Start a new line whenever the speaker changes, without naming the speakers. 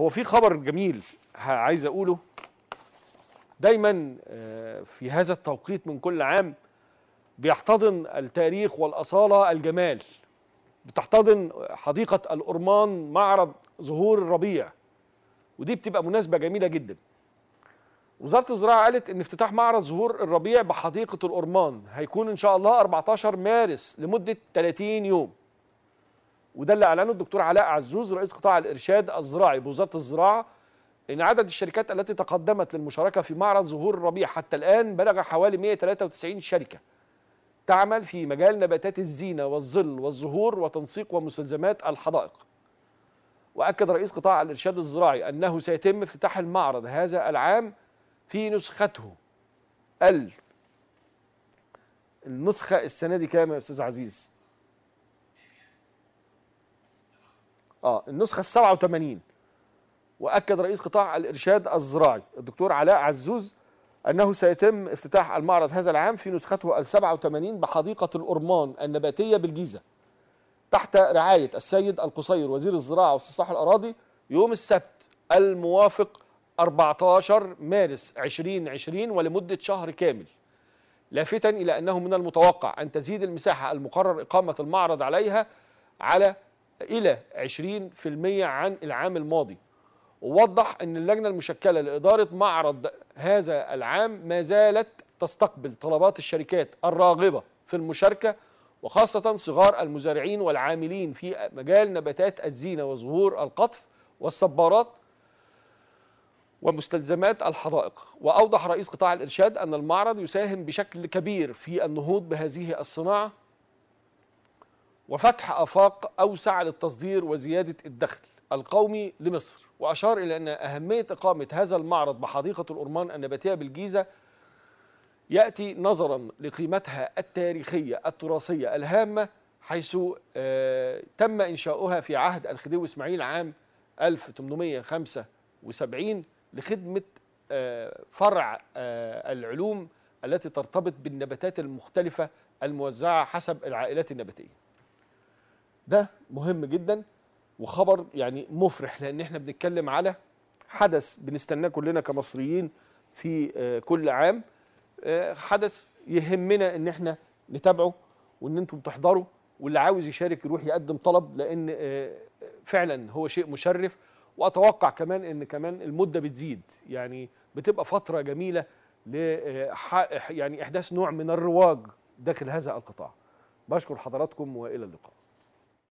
هو في خبر جميل عايز اقوله دايما آه، في هذا التوقيت من كل عام بيحتضن التاريخ والاصاله الجمال بتحتضن حديقه الأرمان معرض زهور الربيع ودي بتبقى مناسبه جميله جدا وزاره الزراعه قالت ان افتتاح معرض زهور الربيع بحديقه الأرمان هيكون ان شاء الله 14 مارس لمده 30 يوم وده اللي اعلنه الدكتور علاء عزوز رئيس قطاع الارشاد الزراعي بوزاره الزراعه ان عدد الشركات التي تقدمت للمشاركه في معرض زهور الربيع حتى الان بلغ حوالي 193 شركه تعمل في مجال نباتات الزينه والظل والزهور وتنسيق ومستلزمات الحدائق. واكد رئيس قطاع الارشاد الزراعي انه سيتم افتتاح المعرض هذا العام في نسخته ال النسخه السنه دي كام يا استاذ عزيز؟ اه النسخه ال 87 واكد رئيس قطاع الارشاد الزراعي الدكتور علاء عزوز انه سيتم افتتاح المعرض هذا العام في نسخته ال 87 بحديقه الأرمان النباتيه بالجيزه تحت رعايه السيد القصير وزير الزراعه واستصلاح الاراضي يوم السبت الموافق 14 مارس 2020 ولمده شهر كامل لافتا الى انه من المتوقع ان تزيد المساحه المقرر اقامه المعرض عليها على إلى 20% عن العام الماضي ووضح أن اللجنة المشكلة لإدارة معرض هذا العام ما زالت تستقبل طلبات الشركات الراغبة في المشاركة وخاصة صغار المزارعين والعاملين في مجال نباتات الزينة وزهور القطف والصبارات ومستلزمات الحدائق وأوضح رئيس قطاع الإرشاد أن المعرض يساهم بشكل كبير في النهوض بهذه الصناعة وفتح آفاق أوسع للتصدير وزيادة الدخل القومي لمصر وأشار إلى أن أهمية إقامة هذا المعرض بحديقة الأرمان النباتية بالجيزة يأتي نظرا لقيمتها التاريخية التراثية الهامة حيث آه، تم إنشاؤها في عهد الخديوي إسماعيل عام 1875 لخدمة آه، فرع آه، العلوم التي ترتبط بالنباتات المختلفة الموزعة حسب العائلات النباتية ده مهم جدا وخبر يعني مفرح لان احنا بنتكلم على حدث بنستناه كلنا كمصريين في آه، كل عام آه، حدث يهمنا ان احنا نتابعه وان انتم تحضروا واللي عاوز يشارك يروح يقدم طلب لان آه، فعلا هو شيء مشرف واتوقع كمان ان كمان المده بتزيد يعني بتبقى فتره جميله ل يعني احداث نوع من الرواج داخل هذا القطاع بشكر حضراتكم والى اللقاء